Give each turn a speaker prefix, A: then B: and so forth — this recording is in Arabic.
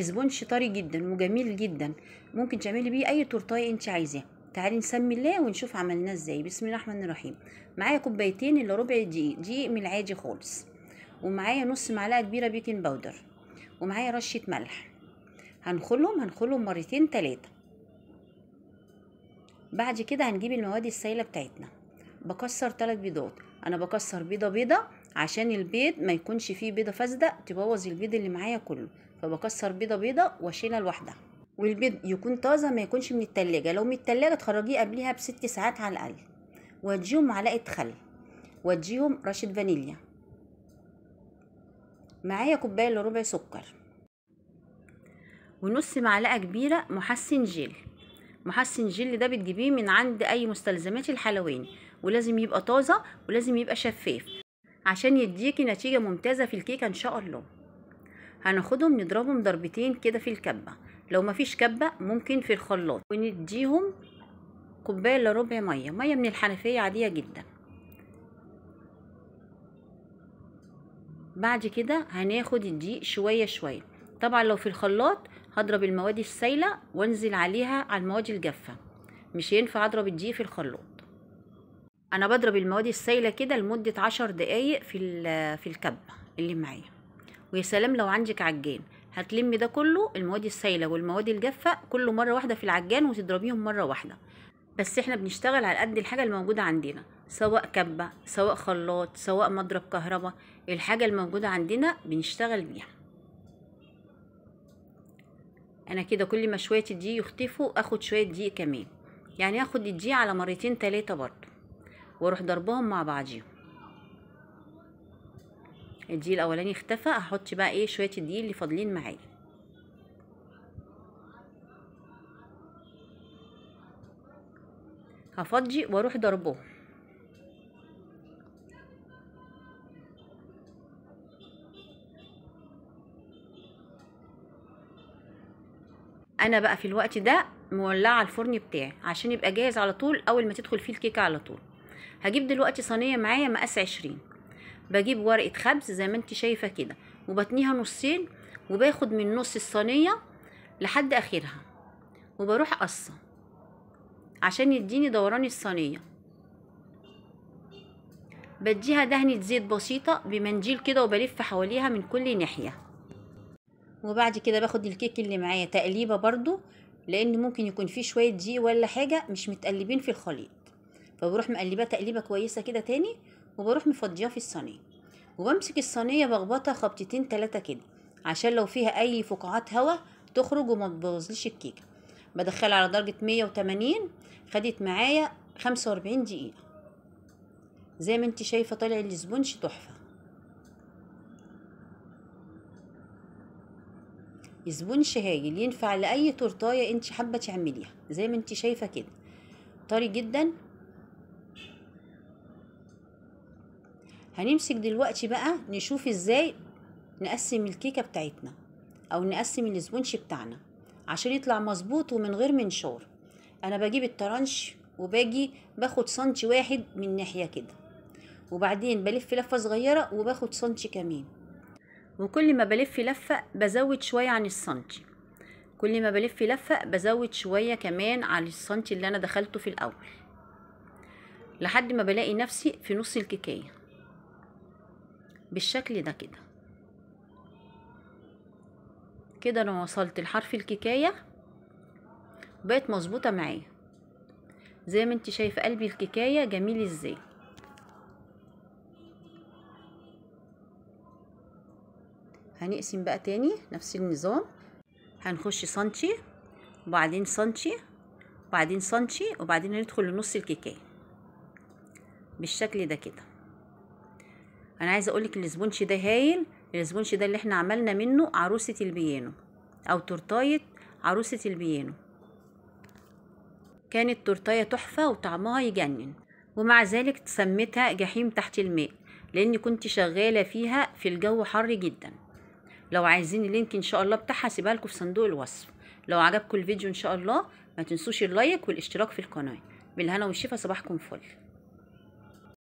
A: اسبونش طري جدا وجميل جدا ممكن تعملي بيه اي تورتايه انت عايزاه تعالي نسمي الله ونشوف عملناه ازاي بسم الله الرحمن الرحيم معايا كوبايتين الا ربع دقيق دقيق من العادي خالص ومعايا نص معلقه كبيره بيكنج باودر ومعايا رشه ملح هنخلهم هنخلهم مرتين ثلاثه بعد كده هنجيب المواد السائله بتاعتنا بكسر ثلاث بيضات انا بكسر بيضه بيضه عشان البيض ما يكونش فيه بيضه فاسده تبوظ البيض اللي معايا كله فبكسر بيضه بيضه واشيلها لوحدها والبيض يكون طازه ما يكونش من التلاجة لو من التلاجة تخرجيه قبليها بست ساعات على الاقل واديهم معلقه خل واديهم رشه فانيليا معايا كوبايه الا ربع سكر ونص معلقه كبيره محسن جيل محسن جيل ده بتجيبيه من عند اي مستلزمات الحلواني ولازم يبقى طازه ولازم يبقى شفاف عشان يديكي نتيجة ممتازة في الكيكة ان شاء الله هناخدهم نضربهم ضربتين كده في الكبة لو مفيش كبة ممكن في الخلاط ونديهم كوباية الا ربع مية مية من الحنفية عادية جدا بعد كده هناخد الدقيق شوية شوية طبعا لو في الخلاط هضرب المواد السايلة وانزل عليها على المواد الجافة مش ينفع اضرب الدقيق في الخلاط انا بضرب المواد السائله كده لمده عشر دقايق في في الكب اللي معايا ويا سلام لو عندك عجان هتلمي ده كله المواد السائله والمواد الجافه كله مره واحده في العجان وتضربيهم مره واحده بس احنا بنشتغل على قد الحاجه الموجوده عندنا سواء كبه سواء خلاط سواء مضرب كهرباء الحاجه الموجوده عندنا بنشتغل بيها انا كده كل ما شويه الدقيق يختفوا اخد شويه دقيق كمان يعني اخد الدقيق على مرتين تلاتة برضو واروح ضربهم مع بعضيهم الديل الاولاني اختفى هحط بقى ايه شويه الديل اللي فاضلين معايا هفضي واروح ضربهم انا بقى في الوقت ده مولعه الفرن بتاعي عشان يبقى جاهز على طول اول ما تدخل فيه الكيكه على طول هجيب دلوقتي صينيه معايا مقاس عشرين بجيب ورقه خبز زي ما انت شايفه كده وبتنيها نصين وباخد من نص الصينيه لحد اخرها وبروح قصه عشان يديني دوران الصينيه بديها دهنه زيت بسيطه بمنديل كده وبلف حواليها من كل ناحيه وبعد كده باخد الكيك اللي معايا تقليبه برضو لان ممكن يكون فيه شويه دقيق ولا حاجه مش متقلبين في الخليط فبروح مقلبها تقليبه كويسه كده تاني وبروح مفضياه في الصينيه وبمسك الصينيه بخبطها خبطتين تلاتة كده عشان لو فيها اي فقاعات هواء تخرج وما تبوظليش الكيكه بدخلها على درجه مية خدت معايا خمسة واربعين دقيقه زي ما انت شايفه طالع الاسبونج تحفه اسبونج هايل ينفع لاي تورتايه انت حابه تعمليها زي ما انت شايفه كده طري جدا هنمسك دلوقتي بقى نشوف ازاي نقسم الكيكه بتاعتنا او نقسم الاسبونش بتاعنا عشان يطلع مظبوط ومن غير منشار انا بجيب الترانش وباجي باخد سنتي واحد من ناحيه كده وبعدين بلف لفه صغيره وباخد سنتي كمان وكل ما بلف لفه بزود شويه عن السنتي كل ما بلف لفه بزود شويه كمان على السنتي اللي انا دخلته في الاول لحد ما بلاقي نفسي في نص الكيكيه بالشكل ده كده كده انا وصلت لحرف الككايه بقت مظبوطه معايا زي ما انت شايفه قلبي الككايه جميل ازاي هنقسم بقى تاني نفس النظام هنخش سنتي وبعدين سنتي وبعدين سنتي وبعدين هندخل لنص الكيكايه بالشكل ده كده انا عايزه اقول لك الاسبونش ده هايل الاسبونش ده اللي احنا عملنا منه عروسه البيانو او تورتايه عروسه البيانو كانت تورتايه تحفه وطعمها يجنن ومع ذلك سميتها جحيم تحت الماء لاني كنت شغاله فيها في الجو حر جدا لو عايزين اللينك ان شاء الله بتاعها هسيبها لكم في صندوق الوصف لو عجبكم الفيديو ان شاء الله ما تنسوش اللايك والاشتراك في القناه بالهنا والشفا صباحكم فل